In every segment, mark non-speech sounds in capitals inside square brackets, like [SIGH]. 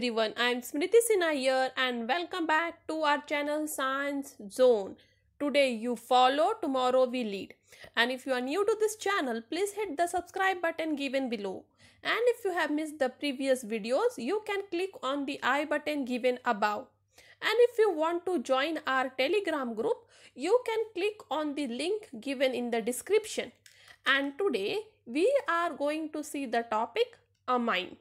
everyone, I'm Smriti Sinha here and welcome back to our channel Science Zone. Today you follow, tomorrow we lead. And if you are new to this channel, please hit the subscribe button given below. And if you have missed the previous videos, you can click on the I button given above. And if you want to join our telegram group, you can click on the link given in the description. And today we are going to see the topic amine.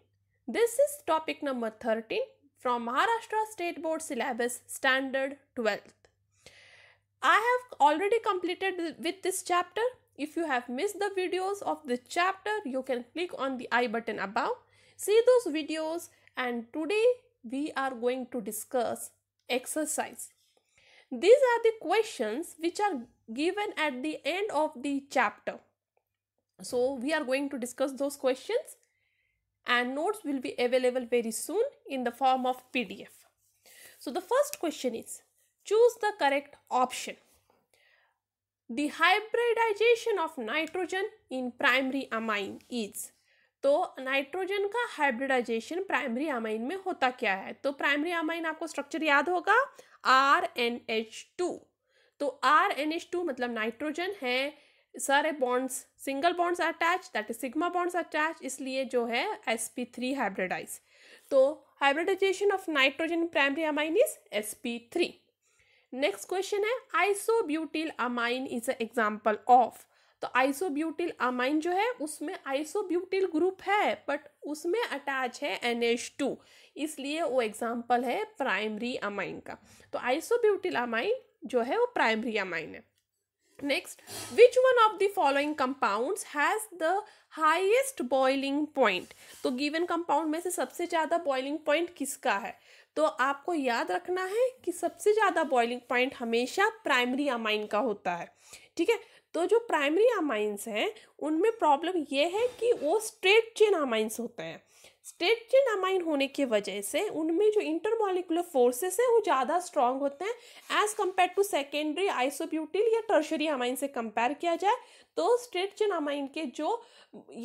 This is topic number 13 from Maharashtra State Board syllabus standard 12th. I have already completed with this chapter. If you have missed the videos of this chapter, you can click on the I button above. See those videos and today we are going to discuss exercise. These are the questions which are given at the end of the chapter. So we are going to discuss those questions and notes will be available very soon in the form of PDF. So the first question is choose the correct option. The hybridization of nitrogen in primary amine is तो nitrogen का hybridization primary amine में होता क्या है तो primary amine आपको structure याद होगा आर एन एच टू तो आर एन एच टू मतलब नाइट्रोजन है सारे bonds single bonds attach that is sigma bonds attach इसलिए जो है एस पी थ्री हाइब्रिडाइज तो hybridization of nitrogen primary amine is S P three next question है isobutyl amine is a example of तो isobutyl amine जो है उसमें isobutyl group है बट उसमें अटैच है एन एच टू इसलिए वो एग्जाम्पल है प्राइमरी अमाइन का तो आइसोब्यूटिल अमाइन जो है वो प्राइमरी अमाइन है Next, which one of the following compounds has the highest boiling point? तो given compound में से सबसे ज़्यादा boiling point किसका है तो आपको याद रखना है कि सबसे ज़्यादा boiling point हमेशा primary amine का होता है ठीक है तो जो प्राइमरी अमाइंस हैं उनमें प्रॉब्लम ये है कि वो स्ट्रेट चेन अमाइंस होते हैं स्टेट अमाइन होने की वजह से उनमें जो इंटरमोलिकुलर फोर्सेस हैं वो ज़्यादा स्ट्रांग होते हैं as compare to secondary isobutyl या टर्शरी अमाइन से कंपेयर किया जाए तो अमाइन के जो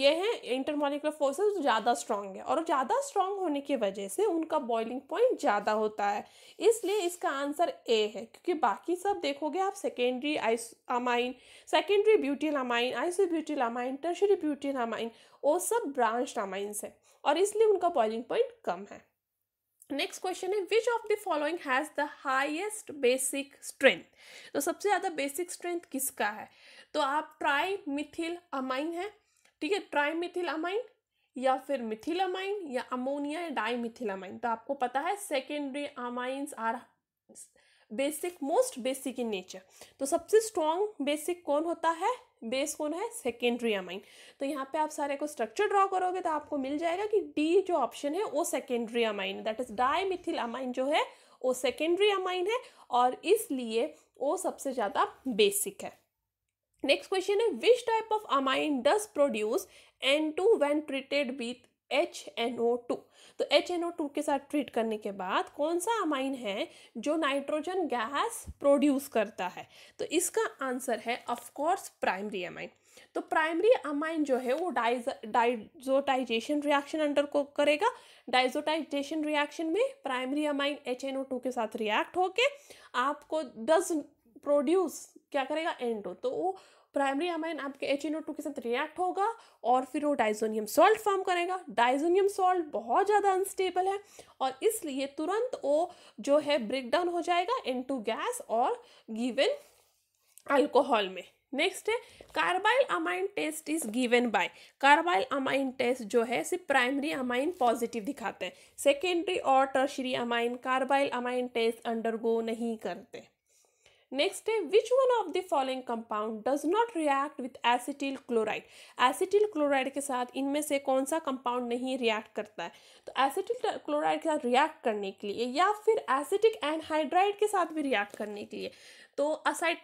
ये हैं इंटरमोलिकुलर फोर्सेस ज़्यादा स्ट्रांग है और ज़्यादा स्ट्रांग होने की वजह से उनका बॉइलिंग पॉइंट ज़्यादा होता है इसलिए इसका आंसर ए है क्योंकि बाकी सब देखोगे आप secondary ice amine secondary butyl amine isobutyl amine tertiary butyl amine वो सब ब्रांच अमाइंस हैं और इसलिए उनका बॉइलिंग पॉइंट कम है नेक्स्ट क्वेश्चन है which of the following has the highest basic strength तो सबसे ज़्यादा बेसिक स्ट्रेंथ किसका है तो आप ट्राई मिथिल अमाइन है ठीक है ट्राई मिथिल अमाइन या फिर मिथिल अमाइन या अमोनिया या डाई मिथिल अमाइन तो आपको पता है secondary amines are basic most basic in nature तो सबसे स्ट्रॉन्ग बेसिक कौन होता है बेस कौन है सेकेंडरी अमाइन तो यहाँ पे आप सारे को स्ट्रक्चर ड्रॉ करोगे तो आपको मिल जाएगा कि डी जो ऑप्शन है वो secondary amine that is di methyl amine जो है वो सेकेंडरी अमाइन है और इसलिए वो सबसे ज़्यादा बेसिक है नेक्स्ट क्वेश्चन है which type of amine does produce N two when treated with H N O two तो एच एन ओ टू के साथ ट्रीट करने के बाद कौन सा अमाइन है जो नाइट्रोजन गैस प्रोड्यूस करता है तो इसका आंसर है ऑफकोर्स प्राइमरी अमाइन तो प्राइमरी अमाइन जो है वो डाइज डाइजोटाइजेशन रिएक्शन अंडर को करेगा डाइजोटाइजेशन रिएक्शन में primary amine H N O two के साथ रिएक्ट होके आपको डज प्रोड्यूस क्या करेगा टू तो वो प्राइमरी अमाइन आपके एच ओ टू के साथ रिएक्ट होगा और फिर वो डाइजोनियम सॉल्ट फॉर्म करेगा डाइजोनियम सॉल्ट बहुत ज़्यादा अनस्टेबल है और इसलिए तुरंत वो जो है ब्रेक डाउन हो जाएगा इन टू गैस और गिवन अल्कोहल में नेक्स्ट है carbyl amine test is given by carbyl amine test जो है सिर्फ प्राइमरी अमाइन पॉजिटिव दिखाते हैं सेकेंडरी और tertiary amine carbyl amine test undergo नहीं करते नेक्स्ट है which one of the following compound does not react with acetyl chloride acetyl chloride के साथ इनमें से कौन सा कंपाउंड नहीं रिएक्ट करता है तो एसिटिल क्लोराइड के साथ रिएक्ट करने के लिए या फिर एसिटिक एनहाइड्राइड के साथ भी रिएक्ट करने के लिए तो असाइड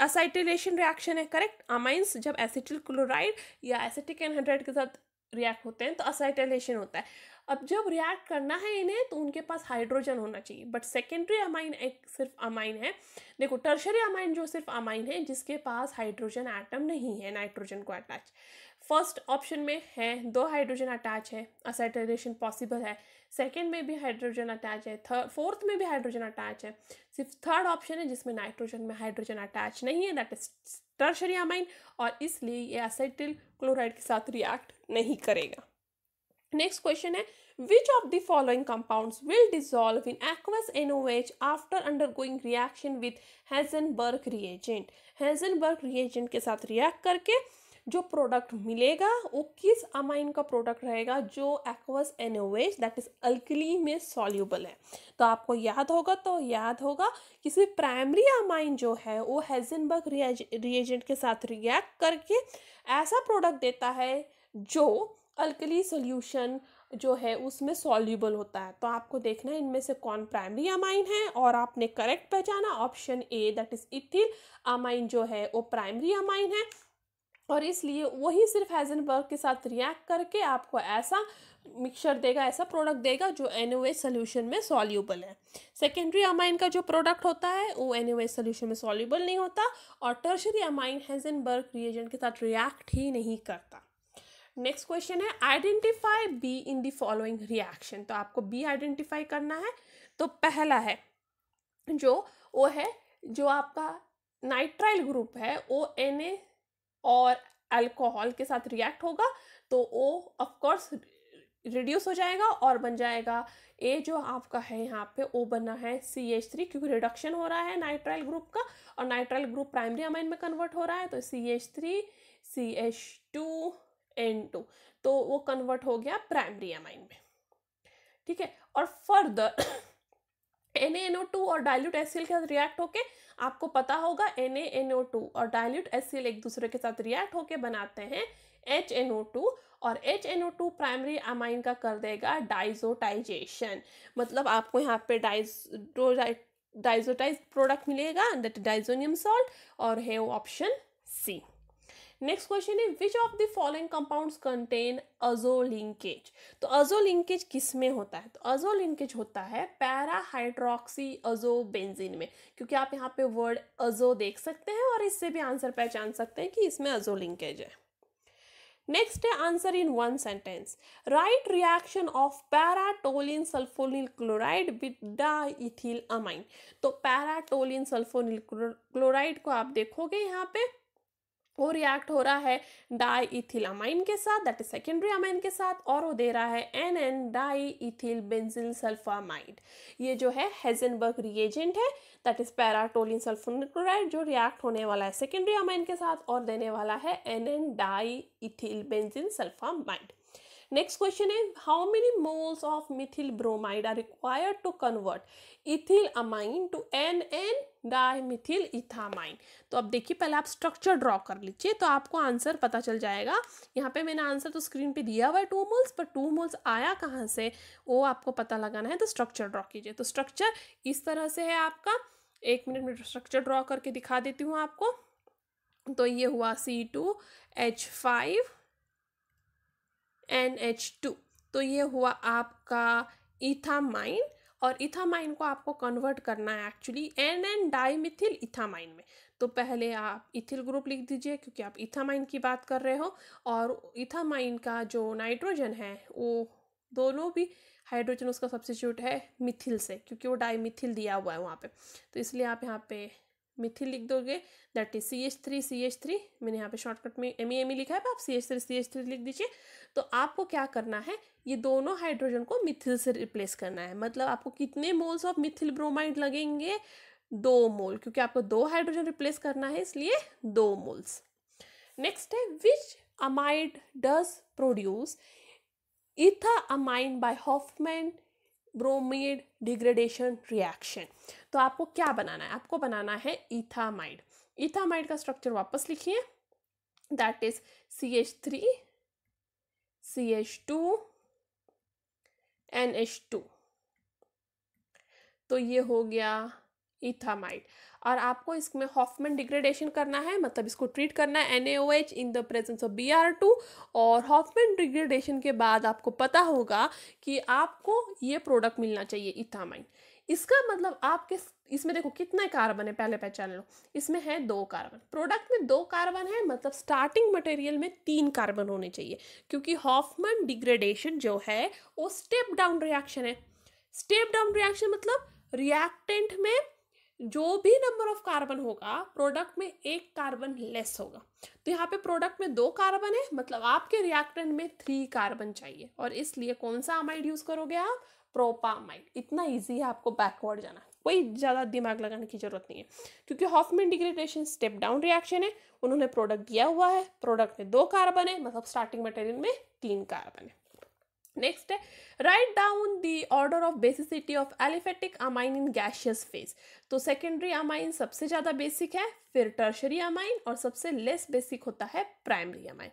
असाइटिलेशन रिएक्शन है करेक्ट अमाइंस जब एसिटिल क्लोराइड या एसिटिक एनहाइड्राइड के साथ रिएक्ट होते हैं तो असाइटिलेशन होता है अब जब रिएक्ट करना है इन्हें तो उनके पास हाइड्रोजन होना चाहिए बट सेकेंडरी अमाइन एक सिर्फ अमाइन है देखो टर्शरी अमाइन जो सिर्फ अमाइन है जिसके पास हाइड्रोजन आइटम नहीं है नाइट्रोजन को अटैच फर्स्ट ऑप्शन में है दो हाइड्रोजन अटैच है असेटरेशन पॉसिबल है सेकेंड में भी हाइड्रोजन अटैच है थर्ड फोर्थ में भी हाइड्रोजन अटैच है सिर्फ थर्ड ऑप्शन है जिसमें नाइट्रोजन में हाइड्रोजन अटैच नहीं है दैट इज टर्शरी अमाइन और इसलिए ये असाइटिल क्लोराइड के साथ रिएक्ट नहीं करेगा नेक्स्ट क्वेश्चन है which of the following compounds will dissolve in aqueous एनोवेज after undergoing reaction with Hinsberg reagent Hinsberg reagent के साथ रिएक्ट करके जो प्रोडक्ट मिलेगा वो किस अमाइन का प्रोडक्ट रहेगा जो एक्वस एनोवेज दैट इज अल्कली में सॉल्यूबल है तो आपको याद होगा तो याद होगा किसी प्राइमरी अमाइन जो है वो हैजनबर्ग रिएजेंट के साथ रिएक्ट करके ऐसा प्रोडक्ट देता है जो अल्कली सोल्यूशन जो है उसमें सॉल्यूबल होता है तो आपको देखना है इनमें से कौन प्राइमरी अमाइन है और आपने करेक्ट पहचाना option A that is ethyl amine जो है वो प्राइमरी अमाइन है और इसलिए वही सिर्फ हैजनबर्ग के साथ रिएक्ट करके आपको ऐसा मिक्सचर देगा ऐसा प्रोडक्ट देगा जो एन ओ सोल्यूशन में सॉल्यूबल है सेकेंडरी अमाइन का जो प्रोडक्ट होता है वो एन ओ सोल्यूशन में सॉल्यूबल नहीं होता और टर्शरी अमाइन हैजनबर्ग रिएजेंट के साथ रिएक्ट ही नहीं करता नेक्स्ट क्वेश्चन है identify B in the following reaction तो आपको बी आइडेंटिफाई करना है तो पहला है जो वो है जो आपका नाइट्राइल ग्रुप है ओ एन ए और अल्कोहल के साथ रिएक्ट होगा तो ओ ऑफकोर्स रिड्यूस हो जाएगा और बन जाएगा ए जो आपका है यहाँ पे ओ बना है सी एच थ्री क्योंकि रिडक्शन हो रहा है नाइट्राइल ग्रुप का और नाइट्राइल ग्रुप प्राइमरी अमाइन में कन्वर्ट हो रहा है तो C H three C H two N two तो वो कन्वर्ट हो गया प्राइमरी एमाइन में ठीक है और फर्दर एन [COUGHS] एनओ टू और डायल्यूट एस के साथ रिएक्ट होके आपको पता होगा एन एनओ टू और डायल्यूट एस एक दूसरे के साथ रिएक्ट होके बनाते हैं एच एनओ टू और H NO two primary amine का कर देगा डाइजोटाइजेशन मतलब आपको यहाँ पे डाइजो डाइजोटाइज प्रोडक्ट मिलेगा दैट डाइजोनियम सॉल्ट और है ऑप्शन सी नेक्स्ट क्वेश्चन है which of the following compounds contain अजो लिंकेज तो अजो लिंकेज किस में होता है तो अजो लिंकेज होता है पैरा हाइड्रोक्सी अजो बेंजीन में क्योंकि आप यहाँ पे वर्ड अजो देख सकते हैं और इससे भी आंसर पहचान सकते हैं कि इसमें अजो लिंकेज है नेक्स्ट है answer in one sentence write reaction of para toluene sulfonyl chloride with diethyl amine तो पैराटोलिन सल्फोनिल क्लोराइड को आप देखोगे यहाँ पे वो रिएक्ट हो रहा है डाई अमाइन के साथ दैट इज सेकेंडरी अमाइन के साथ और वो दे रहा है N N die ethyl benzyl sulfamide ये जो है हेजनबर्ग रिएजेंट है दैट इज पैराटोलिन सल्फोनिक्लोराइड जो रिएक्ट होने वाला है सेकेंडरी अमाइन के साथ और देने वाला है N N die ethyl benzyl sulfamide next question है how many moles of methyl bromide are required to convert ethyl amine to N N di methyl ethanamine तो अब देखिए पहले आप स्ट्रक्चर ड्रॉ कर लीजिए तो आपको आंसर पता चल जाएगा यहाँ पे मैंने आंसर तो स्क्रीन पे दिया हुआ है टू मोल्स पर टू मोल्स आया कहाँ से वो आपको पता लगाना है तो स्ट्रक्चर ड्रॉ कीजिए तो स्ट्रक्चर इस तरह से है आपका एक मिनट में स्ट्रक्चर ड्रॉ करके दिखा देती हूँ आपको तो ये हुआ C two H five N H two तो ये हुआ आपका इथामाइन और इथामाइन को आपको कन्वर्ट करना है actually N N di methyl ethanamine में तो पहले आप इथिल ग्रुप लिख दीजिए क्योंकि आप इथामाइन की बात कर रहे हो और इथामाइन का जो नाइट्रोजन है वो दोनों भी हाइड्रोजन उसका सब्सिट्यूट है मिथिल से क्योंकि वो डाई मिथिल दिया हुआ है वहाँ पे तो इसलिए आप यहाँ पे मिथिल लिख दोगे that is C H three C H three मैंने यहाँ पे शॉर्टकट में एम ई एम ई लिखा है आप C H three C H three लिख दीजिए तो आपको क्या करना है ये दोनों हाइड्रोजन को मिथिल से रिप्लेस करना है मतलब आपको कितने मोल्स ऑफ मिथिल ब्रोमाइड लगेंगे दो मोल क्योंकि आपको दो हाइड्रोजन रिप्लेस करना है इसलिए दो मोल्स नेक्स्ट है which amide does produce ethanamine by Hofmann bromide degradation reaction तो आपको क्या बनाना है आपको बनाना है इथामाइड इथामाइड का स्ट्रक्चर वापस लिखिए that is C H three C H two N H two तो ये हो गया इथामाइड और आपको इसमें हॉफमैन डिग्रेडेशन करना है मतलब इसको ट्रीट करना है N in the presence of B R two और हॉफमैन डिग्रेडेशन के बाद आपको पता होगा कि आपको ये प्रोडक्ट मिलना चाहिए इथामाइड इसका मतलब आपके इसमें देखो कितने कार्बन है पहले पहचान लो इसमें है दो कार्बन प्रोडक्ट में दो कार्बन है मतलब स्टार्टिंग मटेरियल में तीन कार्बन होने चाहिए क्योंकि हॉफमन डिग्रेडेशन जो है वो स्टेप डाउन रिएक्शन है स्टेप डाउन रिएक्शन मतलब रिएक्टेंट में जो भी नंबर ऑफ कार्बन होगा प्रोडक्ट में एक कार्बन लेस होगा तो यहाँ पे प्रोडक्ट में दो कार्बन है मतलब आपके रिएक्टेंट में थ्री कार्बन चाहिए और इसलिए कौन सा अमाइड यूज़ करोगे आप प्रोपामाइड इतना इजी है आपको बैकवर्ड जाना कोई ज़्यादा दिमाग लगाने की ज़रूरत नहीं है क्योंकि Hofmann degradation step down reaction है उन्होंने प्रोडक्ट दिया हुआ है प्रोडक्ट में दो कार्बन है मतलब स्टार्टिंग मटेरियल में तीन कार्बन है नेक्स्ट है write down the order of basicity of aliphatic amine in gaseous phase तो सेकेंडरी अमाइन सबसे ज़्यादा बेसिक है फिर टर्शरी अमाइन और सबसे लेस बेसिक होता है प्राइमरी अमाइन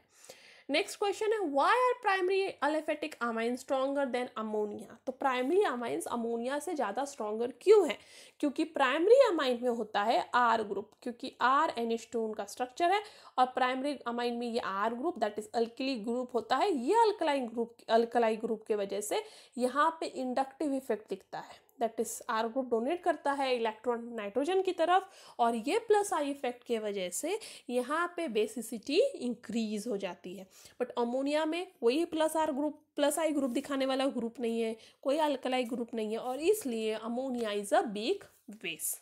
नेक्स्ट क्वेश्चन है why are primary aliphatic amine stronger than ammonia तो प्राइमरी अमाइंस अमोनिया से ज़्यादा स्ट्रॉगर क्यों है क्योंकि प्राइमरी अमाइन में होता है आर ग्रुप क्योंकि आर एन का स्ट्रक्चर है और प्राइमरी अमाइन में ये R group that is alkali group होता है ये अल्कलाइन ग्रुप अल्कलाई ग्रुप की वजह से यहाँ पे इंडक्टिव इफेक्ट दिखता है that is R group donate करता है इलेक्ट्रॉन नाइट्रोजन की तरफ और ये प्लस आई इफेक्ट के वजह से यहाँ पे बेसिसिटी इंक्रीज हो जाती है बट अमोनिया में कोई plus R group plus I group दिखाने वाला ग्रुप नहीं है कोई अल्कलाई ग्रुप नहीं है और इसलिए अमोनिया इज अ बिग वेस्ट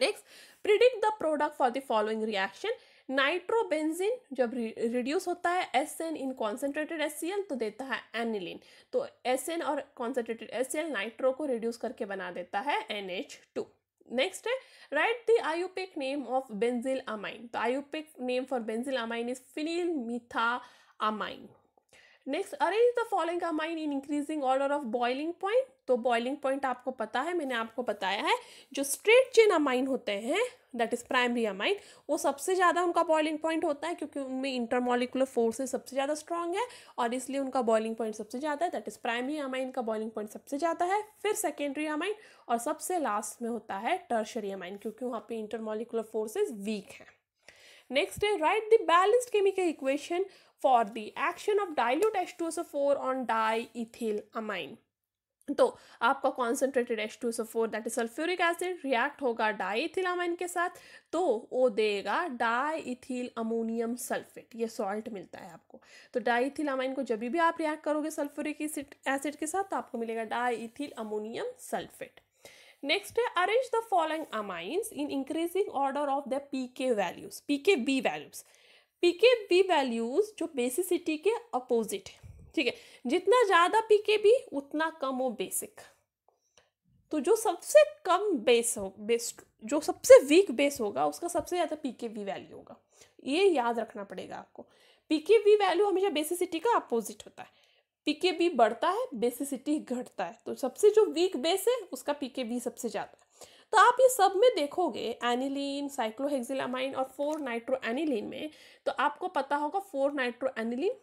next predict the product for the following reaction nitrobenzene जब रिड्यूस होता है S N in concentrated S C L तो देता है एनिलिन तो एस एन और concentrated S C L nitro को रिड्यूस करके बना देता है एन एच टू नेक्स्ट है write the IUPAC name of benzyl amine तो IUPAC name for benzyl amine is phenyl मिथा amine next arrange the following amine in increasing order of boiling point तो boiling point आपको पता है मैंने आपको बताया है जो स्ट्रेट चेन अमाइन होते हैं दैट इज़ प्राइमरी अमाइन वो सबसे ज़्यादा उनका बॉइलिंग पॉइंट होता है क्योंकि उनमें इंटरमोलिकुलर फोर्सेज सबसे ज़्यादा स्ट्रॉन्ग है और इसलिए उनका बॉइलिंग पॉइंट सबसे ज़्यादा है दैट इज़ प्राइमरी अमाइन का बॉइलिंग पॉइंट सबसे ज़्यादा है फिर सेकेंडरी अमाइन और सबसे लास्ट में होता है टर्शरी अमाइन क्योंकि वहाँ पर इंटरमोलिकुलर फोर्सेज वीक हैं नेक्स्ट है write the balanced chemical equation for the action of dilute H two S four on diethyl amine तो आपका concentrated H two SO four that is sulphuric acid react होगा diethyl amine के साथ तो वो देगा diethyl ammonium sulphate ये salt मिलता है आपको तो डाईथिल अमाइन को जब भी आप रिएक्ट करोगे सल्फ्यूरिक एसिड के साथ तो आपको मिलेगा डाईथिल अमोनियम सल्फेट नेक्स्ट है arrange the following amines in increasing order of the P K values P K B values P K B values जो बेसिसिटी के अपोजिट है ठीक है जितना ज़्यादा पी के बी उतना कम हो बेसिक तो जो सबसे कम बेस हो बेस जो सबसे वीक बेस होगा उसका सबसे ज़्यादा पी के वी वैल्यू होगा ये याद रखना पड़ेगा आपको पी के वी वैल्यू हमेशा बेसिसिटी का अपोजिट होता है पी के वी बढ़ता है बेसिसिटी घटता है तो सबसे जो वीक बेस है उसका पी के वी सबसे ज़्यादा है तो आप ये सब में देखोगे एनिलीन साइक्लोहेक्सिलामाइन और फोर नाइट्रो एनिलीन में तो आपको पता होगा फोर नाइट्रो एनिलीन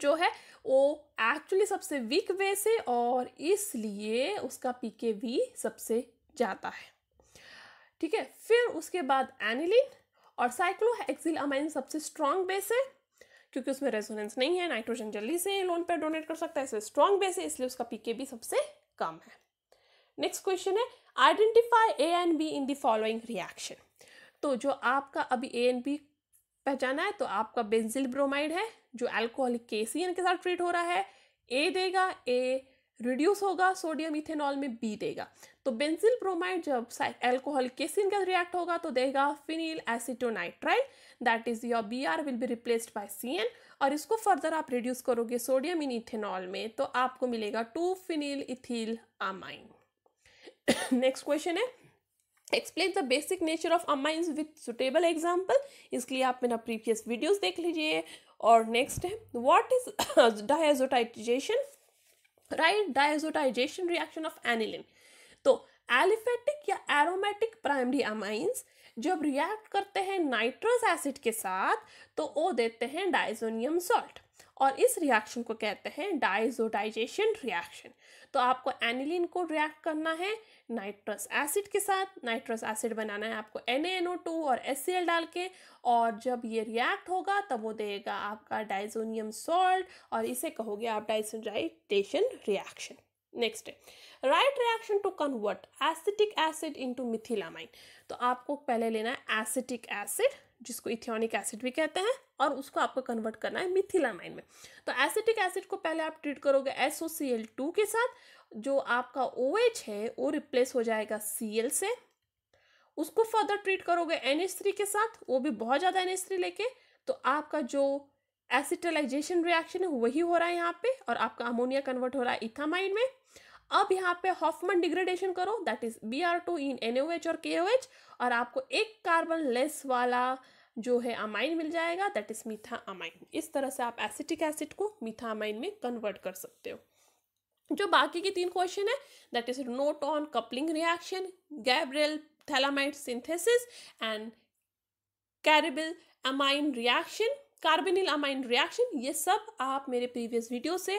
जो है वो एक्चुअली सबसे वीक वे से और इसलिए उसका पीके वी सबसे ज़्यादा है ठीक है फिर उसके बाद एनिलिन और साइक्लोहेक्सिल अमाइन सबसे स्ट्रॉन्ग बेस है क्योंकि उसमें रेजोनेंस नहीं है नाइट्रोजन जल्दी से लोन पर डोनेट कर सकता है इसलिए स्ट्रॉन्ग बेस है इसलिए उसका पीके भी सबसे कम है नेक्स्ट क्वेश्चन है identify A and B in the following reaction तो जो आपका अभी ए एंड बी पहचाना है तो आपका बेंजिल ब्रोमाइड है जो अल्कोहलिक केसियन के साथ ट्रीट हो रहा है ए देगा ए रिड्यूस होगा सोडियम इथेनॉल में बी देगा तो बेंजिल ब्रोमाइड जब एल्कोहल केसिन का रिएक्ट होगा तो देगा phenyl acetonitrile that is your B R will be replaced by C N और इसको फर्दर आप रिड्यूस करोगे सोडियम इन इथेनॉल में तो आपको मिलेगा two phenyl ethyl amine next question है explain the basic nature of amines with suitable example इसके लिए आप मेरा प्रीवियस वीडियोज देख लीजिए और नेक्स्ट है what is diazotization right diazotization reaction of aniline तो एलिफेटिक या एरोमेटिक प्राइमरी अमाइंस जब रिएक्ट करते हैं नाइट्रस एसिड के साथ तो वो देते हैं डाइजोनियम सॉल्ट और इस रिएक्शन को कहते हैं डाइजोटाइजेशन रिएक्शन तो आपको एनिलिन को रिएक्ट करना है नाइट्रस एसिड के साथ नाइट्रस एसिड बनाना है आपको एन एन ओ टू और एस सी एल डाल के और जब ये रिएक्ट होगा तब वो देगा आपका डाइजोनियम सॉल्ट और इसे कहोगे आप डाइसोजाइटेशन रिएक्शन नेक्स्ट है write reaction to convert acetic acid into methylamine तो आपको पहले लेना है एसिटिक एसिड जिसको इथियोनिक एसिड भी कहते हैं और उसको आपको कन्वर्ट करना है मिथिलामाइन में तो एसिटिक एसिड को पहले आप ट्रीट करोगे S O C L two के साथ जो आपका ओ एच है वो रिप्लेस हो जाएगा सी एल से उसको फर्दर ट्रीट करोगे एन एच थ्री के साथ वो भी बहुत ज़्यादा एन एच थ्री लेके तो आपका जो एसिटलाइजेशन रिएक्शन है वही हो रहा है यहाँ पे और आपका अमोनिया कन्वर्ट हो रहा है इथामाइन में अब यहाँ पे हॉफमन डिग्रेडेशन करो that is B R two in N और के और आपको एक कार्बन लेस वाला जो है अमाइन मिल जाएगा दैट इज मीठा अमाइन इस तरह से आप एसिटिक एसिड को मीठा अमाइन में कन्वर्ट कर सकते हो जो बाकी के तीन क्वेश्चन है that is note on coupling reaction Gabriel phthalimide synthesis and carbylamine reaction carbylamine reaction ये सब आप मेरे प्रीवियस वीडियो से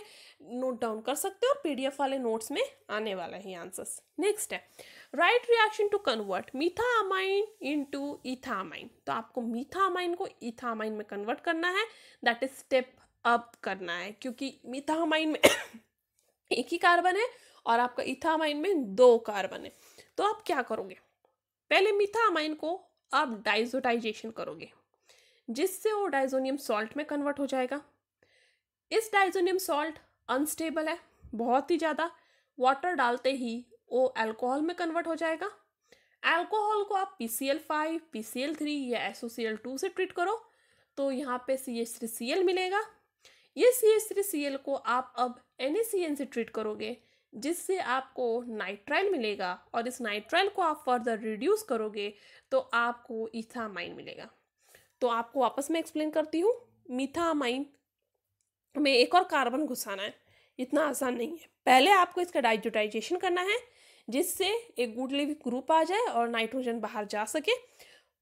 नोट डाउन कर सकते हो पीडीएफ वाले नोट्स में आने वाला है आंसर्स नेक्स्ट है write reaction to convert methanamine to ethanamine तो आपको मीथा अमाइन को इथामाइन में कन्वर्ट करना है दैट इज स्टेप अप करना है क्योंकि मिथामाइन में [COUGHS] एक ही कार्बन है और आपका इथामाइन में दो कार्बन है तो आप क्या करोगे पहले मिथामाइन अमाइन को आप डाइजोटाइजेशन करोगे जिससे वो डाइजोनियम सॉल्ट में कन्वर्ट हो जाएगा इस डाइजोनियम सॉल्ट अनस्टेबल है बहुत ही ज़्यादा वाटर डालते ही वो अल्कोहल में कन्वर्ट हो जाएगा अल्कोहल को आप P C L five P C L three या S O C L two से ट्रीट करो तो यहाँ पे C H three C L मिलेगा ये C H three C L को आप अब एन ए सी एन से ट्रीट करोगे जिससे आपको नाइट्राइल मिलेगा और इस नाइट्राइल को आप फर्दर रिड्यूस करोगे तो आपको इथामाइन मिलेगा तो आपको वापस मैं एक्सप्लेन करती हूँ मीथामाइन में एक और कार्बन घुसाना है इतना आसान नहीं है पहले आपको इसका डाइजोटाइजेशन करना है जिससे एक गुडलिविक ग्रुप आ जाए और नाइट्रोजन बाहर जा सके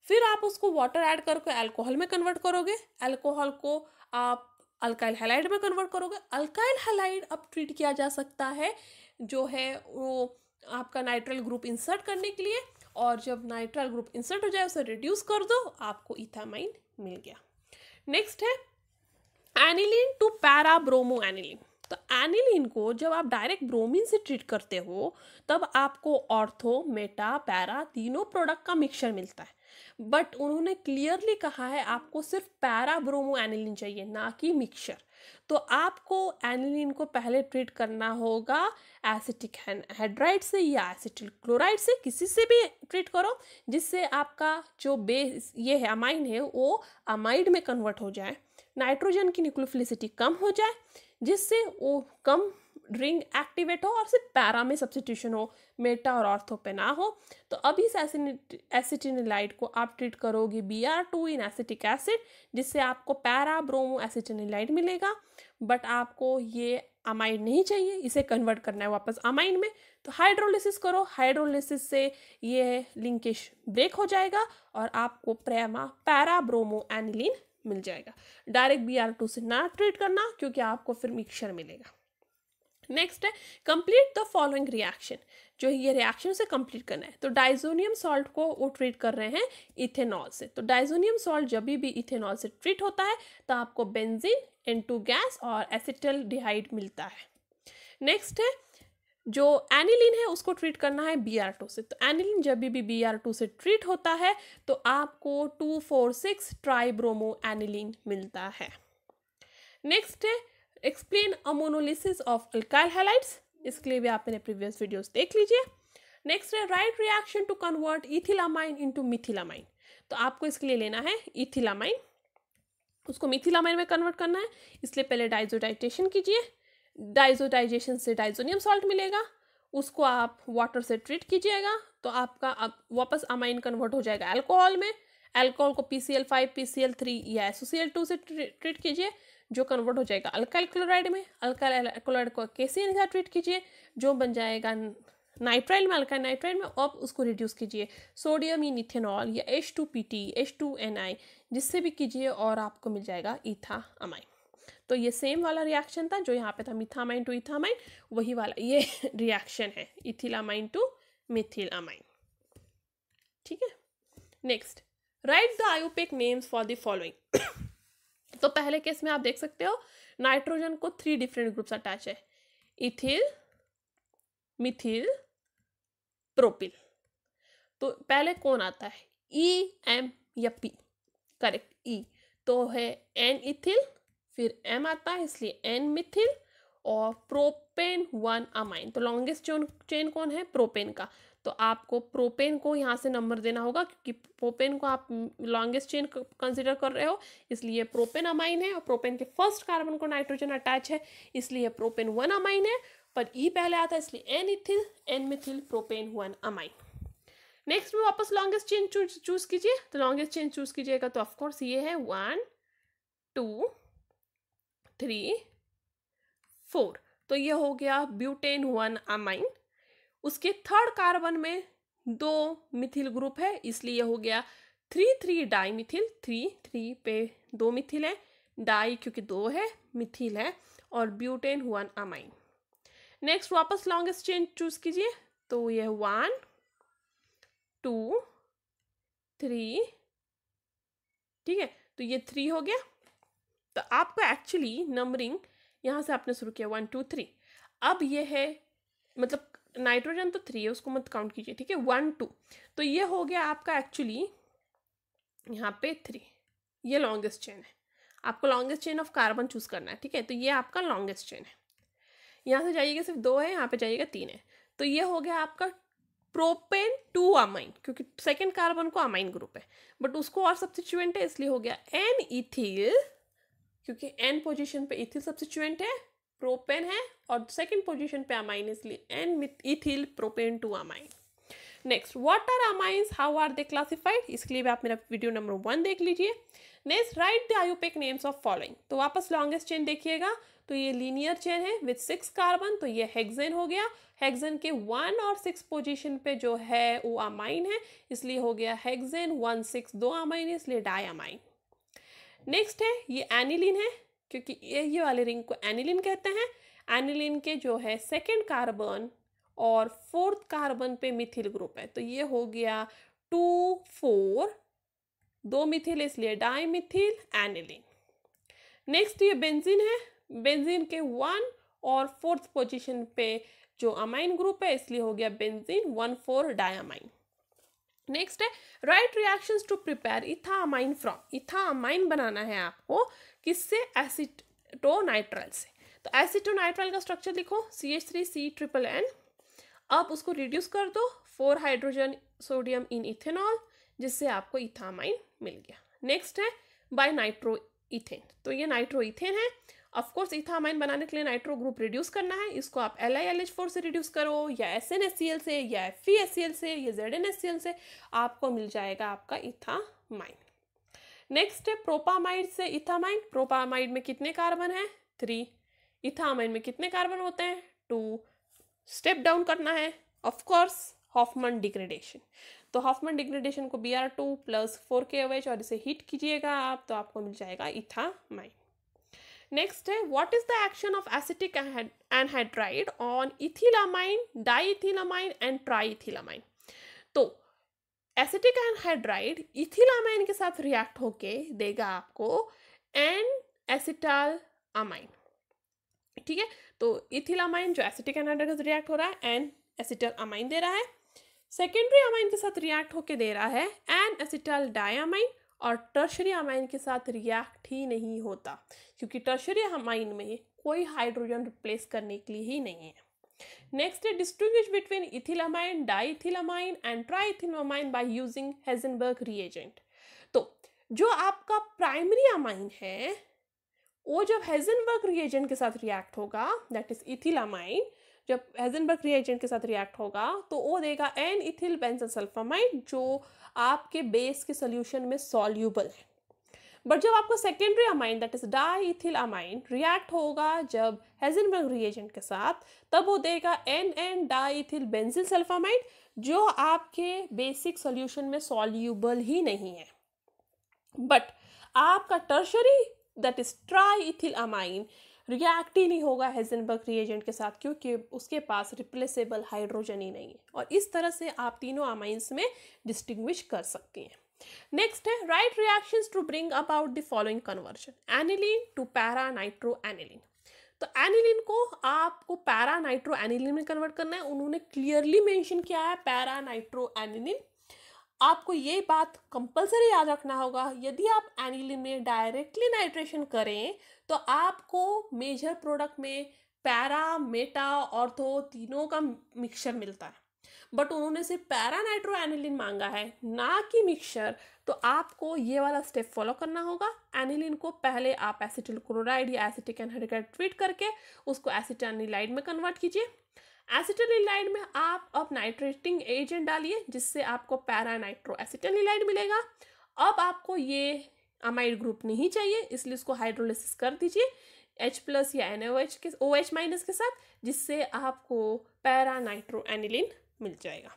फिर आप उसको वाटर ऐड करके अल्कोहल में कन्वर्ट करोगे अल्कोहल को आप अल्काइल हेलाइड में कन्वर्ट करोगे अल्काइल हेलाइड अब ट्रीट किया जा सकता है जो है वो आपका नाइट्रल ग्रुप इंसर्ट करने के लिए और जब नाइट्राइल ग्रुप इंसर्ट हो जाए उसे रिड्यूस कर दो आपको इथामाइन मिल गया नेक्स्ट है एनिलिन टू पैराब्रोमो एनिलीन तो एनिलिन को जब आप डायरेक्ट ब्रोमीन से ट्रीट करते हो तब आपको ऑर्थो मेटा पैरा तीनों प्रोडक्ट का मिक्सचर मिलता है बट उन्होंने क्लियरली कहा है आपको सिर्फ पैरा ब्रोमो एनिलिन चाहिए ना कि मिक्सचर तो आपको एनिलिन को पहले ट्रीट करना होगा एसिटिक हाइड्राइड से या एसिटिल क्लोराइड से किसी से भी ट्रीट करो जिससे आपका जो बेस ये है अमाइन है वो अमाइड में कन्वर्ट हो जाए नाइट्रोजन की न्यूक्लोफिलिसिटी कम हो जाए जिससे वो कम रिंग एक्टिवेट हो और सिर्फ पैरा में सब्सिट्यूशन हो मेटा और ऑर्थो पे ना हो तो अभी एसिटिनलाइट को आप ट्रीट करोगे B R two in acetic acid जिससे आपको पैरा ब्रोमो एसिटिनलाइट मिलेगा बट आपको ये अमाइड नहीं चाहिए इसे कन्वर्ट करना है वापस अमाइन में तो हाइड्रोलिसिस करो हाइड्रोलिसिस से ये लिंकेज ब्रेक हो जाएगा और आपको प्रेमा पैरा ब्रोमो एनिलीन मिल जाएगा डायरेक्ट बी आर टू से ना ट्रीट करना क्योंकि आपको फिर मिक्सचर मिलेगा नेक्स्ट है कंप्लीट द फॉलोइंग रिएक्शन जो ये रिएक्शन से कंप्लीट करना है तो डाइजोनियम सॉल्ट को वो ट्रीट कर रहे हैं इथेनॉल से तो डाइजोनियम सॉल्ट जब भी इथेनॉल से ट्रीट होता है तो आपको बेंजीन एन टू गैस और एसिटल डिहाइड मिलता है नेक्स्ट है जो एनिलिन है उसको ट्रीट करना है बी आर टू से तो एनिलिन जब भी बी आर टू से ट्रीट होता है तो आपको two four six tribromo aniline next है नेक्स्ट है explain ammonolysis of alkyl halides इसके लिए भी आप मेरे प्रीवियस वीडियोस देख लीजिए नेक्स्ट है write reaction to convert ethylamine into methylamine तो आपको इसके लिए लेना है इथिलामाइन उसको मिथिलामाइन में कन्वर्ट करना है इसलिए पहले डाइजोडाइटेशन कीजिए डाइजोटाइजेशन से डाइजोनियम सॉल्ट मिलेगा उसको आप वाटर से ट्रीट कीजिएगा तो आपका अब वापस अमाइन कन्वर्ट हो जाएगा अल्कोहल में अल्कोहल को P C L five P C L three या एसो सी एल टू से ट्रीट कीजिए जो कन्वर्ट हो जाएगा अल्काइल क्लोराइड में अल्काइल क्लोराइड को एन का ट्रीट कीजिए जो बन जाएगा नाइट्राइल में अल्काइल नाइट्राइल में अब उसको रिड्यूस कीजिए सोडियम इन इथेनॉल या H two P T H two N I जिससे भी कीजिए और आपको मिल जाएगा इथा अमाइन तो ये सेम वाला रिएक्शन था जो यहाँ पे था मिथामाइन टू इथामाइन वही वाला ये रिएक्शन [LAUGHS] है इथिलामाइन टू मिथिलामाइन ठीक है next write the IUPAC names for the following तो पहले केस में आप देख सकते हो नाइट्रोजन को थ्री डिफरेंट ग्रुप्स अटैच है इथिल मिथिल प्रोपिल तो पहले कौन आता है ई e, एम या पी करेक्ट ई तो है एन इथिल फिर एम आता है इसलिए एन मिथिल और प्रोपेन वन अमाइन तो लॉन्गेस्ट चेन चेन कौन है प्रोपेन का तो आपको प्रोपेन को यहाँ से नंबर देना होगा क्योंकि प्रोपेन को आप लॉन्गेस्ट चेन कंसिडर कर रहे हो इसलिए प्रोपेन अमाइन है और प्रोपेन के फर्स्ट कार्बन को नाइट्रोजन अटैच है इसलिए प्रोपेन वन अमाइन है पर ई e पहले आता है इसलिए N ethyl N methyl propane one amine next में वापस लॉन्गेस्ट चेन चूज कीजिए तो लॉन्गेस्ट चेन चूज कीजिएगा तो ऑफकोर्स ये है वन टू थ्री फोर तो ये हो गया ब्यूटेन वन अमाइन उसके थर्ड कार्बन में दो मिथिल ग्रुप है इसलिए हो गया three three dimethyl three three पे दो मिथिल है डाई क्योंकि दो है मिथिल है और ब्यूटेन वन अमाइन नेक्स्ट वापस लॉन्गेस्ट चेन चूज कीजिए तो यह वन टू थ्री ठीक है तो ये थ्री हो गया तो आपका एक्चुअली नंबरिंग यहाँ से आपने शुरू किया वन टू थ्री अब ये है मतलब नाइट्रोजन तो थ्री है उसको मत काउंट कीजिए ठीक है वन टू तो ये हो गया आपका एक्चुअली यहाँ पे थ्री ये लॉन्गेस्ट चेन है आपको longest chain of carbon choose करना है ठीक है तो ये आपका लॉन्गेस्ट चेन है यहाँ से जाइएगा सिर्फ दो है यहाँ पे जाइएगा तीन है तो ये हो गया आपका प्रोपेन टू अमाइन क्योंकि सेकेंड कार्बन को अमाइन ग्रुप है बट उसको और सब्सिट्यूएंट है इसलिए हो गया एन इथिल क्योंकि एन पोजीशन पे इथिल सब्सिट्यूएंट है प्रोपेन है और सेकंड पोजीशन पे अमाइन इसलिए N ethyl propane two amine next what are amines how are they classified इसके लिए भी आप मेरा वीडियो नंबर वन देख लीजिए next write the IUPAC names of following तो वापस लॉन्गेस्ट चेन देखिएगा तो ये लीनियर चेन है विथ सिक्स कार्बन तो ये हेक्जेन हो गया हेक्जेन के वन और सिक्स पोजीशन पे जो है वो अमाइन है इसलिए हो गया हेक्जेन वन सिक्स दो अमाइन इसलिए डाई अमाइन नेक्स्ट है ये एनिलिन है क्योंकि ये ये वाले रिंग को एनिलिन कहते हैं एनिलिन के जो है सेकेंड कार्बन और फोर्थ कार्बन पे मिथिल ग्रुप है तो ये हो गया टू फोर दो मिथिल इसलिए डाई मिथिल एनिलिन नेक्स्ट ये बेंजीन है बेंजीन के वन और फोर्थ पोजीशन पे जो अमाइन ग्रुप है इसलिए हो गया benzene one four diamine next है write reaction to prepare ethanamine from ethanamine बनाना है आपको किससे एसिटोनाइट्रल से तो एसिटोनाइट्रल का स्ट्रक्चर लिखो C H three C triple N आप उसको रिड्यूस कर दो four hydrogen sodium in ethanol जिससे आपको इथामाइन मिल गया नेक्स्ट है बाय नाइट्रो इथेन तो ये नाइट्रो इथेन है ऑफकोर्स इथामाइन बनाने के लिए नाइट्रो ग्रुप रिड्यूस करना है इसको आप L I L H four से रिड्यूस करो या S N S C L से या F E S C L से या Z N S C L से आपको मिल जाएगा आपका इथामाइन नेक्स्ट है प्रोपामाइड से इथामाइन प्रोपामाइड में कितने कार्बन है थ्री इथामाइन में कितने कार्बन होते हैं टू स्टेप डाउन करना है ऑफकोर्स हॉफमन डिग्रेडेशन तो हॉफमन डिग्रेडेशन को B R two plus four K H और इसे हीट कीजिएगा आप तो आपको मिल जाएगा इथामाइन है what is the action of acetic anhydride on ethylamine diethylamine and triethylamine? तो एसिटिक एनहाइड्राइड इथिलामाइन के साथ रिएक्ट होके देगा आपको एन एसिटाल अमाइन ठीक है तो इथिलामाइन जो एसिटिक एनहाइड्राइड से रिएक्ट हो रहा है एन एसिटल अमाइन दे रहा है सेकेंडरी अमाइन के साथ रिएक्ट होके दे रहा है एन एसिटल डायामाइन और टर्शरी अमाइन के साथ रिएक्ट ही नहीं होता क्योंकि टर्शरी अमाइन में कोई हाइड्रोजन रिप्लेस करने के लिए ही नहीं है नेक्स्ट है distinguish between ethylamine diethylamine and triethylamine by using Hinsberg reagent तो जो आपका प्राइमरी अमाइन है वो जब हेजनबर्ग रिएजेंट के साथ रिएक्ट होगा दैट इज इथिलामाइन जब हेजनबर्ग रिएजेंट के साथ रिएक्ट होगा तो वो देगा एन इथिल पेंसिल सल्फामाइड जो आपके बेस के सोल्यूशन में सॉल्यूबल है बट जब आपका secondary amine that is diethyl amine react होगा जब हेजनबर्ग रिएजेंट के साथ तब वो देगा N N die ethyl benzyl sulphamide जो आपके बेसिक सोल्यूशन में सॉल्यूबल ही नहीं है बट आपका tertiary that is triethyl amine react ही नहीं होगा हेजनबर्ग रिएजेंट के साथ क्योंकि उसके पास रिप्लेसेबल हाइड्रोजन ही नहीं है और इस तरह से आप तीनों अमाइंस में डिस्टिंग्विश कर सकती हैं नेक्स्ट है write reactions to bring about the following conversion aniline to para nitro aniline तो एनिलीन को आपको पैरा नाइट्रो एनिलीन में कन्वर्ट करना है उन्होंने क्लियरली मेंशन किया है पैरा नाइट्रो एनिलीन आपको ये बात कंपलसरी याद रखना होगा यदि आप एनिलिन में डायरेक्टली नाइट्रेशन करें तो आपको मेजर प्रोडक्ट में पैरा मेटा ऑर्थो तीनों का मिक्सचर मिलता है बट उन्होंने सिर्फ पैरा नाइट्रो एनिलिन मांगा है ना कि मिक्सचर तो आपको ये वाला स्टेप फॉलो करना होगा एनिलिन को पहले आप एसिटिल क्लोराइड या एसिटिक एनहाइड ट्रीट करके उसको एसिटानिलाइड में कन्वर्ट कीजिए एसिटलिलाइड में आप अब नाइट्रेटिंग एजेंट डालिए जिससे आपको पैरानाइट्रो एसिटलिलाइड मिलेगा अब आपको ये अमाइड ग्रुप नहीं चाहिए इसलिए इसको हाइड्रोलिसिस कर दीजिए एच प्लस या एन के ओ एच माइनस के साथ जिससे आपको पैरानाइट्रो एनिलिन मिल जाएगा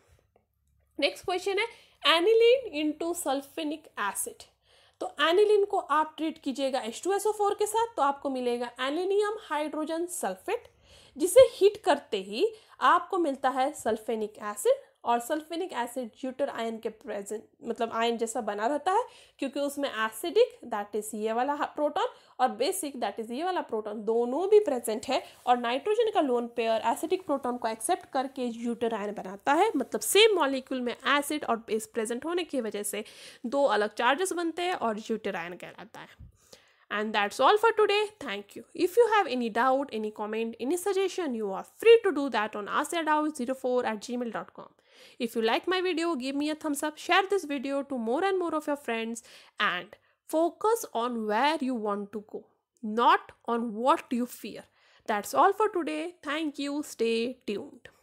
नेक्स्ट क्वेश्चन है एनिलिन इंटू सल्फेनिक एसिड तो एनिलिन को आप ट्रीट कीजिएगा एच के साथ तो आपको मिलेगा एनिलियम हाइड्रोजन सल्फेट जिसे हीट करते ही आपको मिलता है सल्फेनिक एसिड और सल्फेनिक एसिड ज्यूटर आयन के प्रेजेंट मतलब आयन जैसा बना रहता है क्योंकि उसमें एसिडिक दैट इज ये वाला प्रोटॉन और बेसिक दैट इज ये वाला प्रोटॉन दोनों भी प्रेजेंट है और नाइट्रोजन का लोन पेयर एसिडिक प्रोटॉन को एक्सेप्ट करके ज्यूटर आयन बनाता है मतलब सेम मॉलिक्यूल में एसिड और बेस प्रेजेंट होने की वजह से दो अलग चार्जेस बनते हैं और ज्यूटर आयन कहलाता है And that's all for today. Thank you. If you have any doubt, any comment, any suggestion, you are free to do that on asyadao04 at gmail.com. If you like my video, give me a thumbs up, share this video to more and more of your friends, and focus on where you want to go, not on what you fear. That's all for today. Thank you. Stay tuned.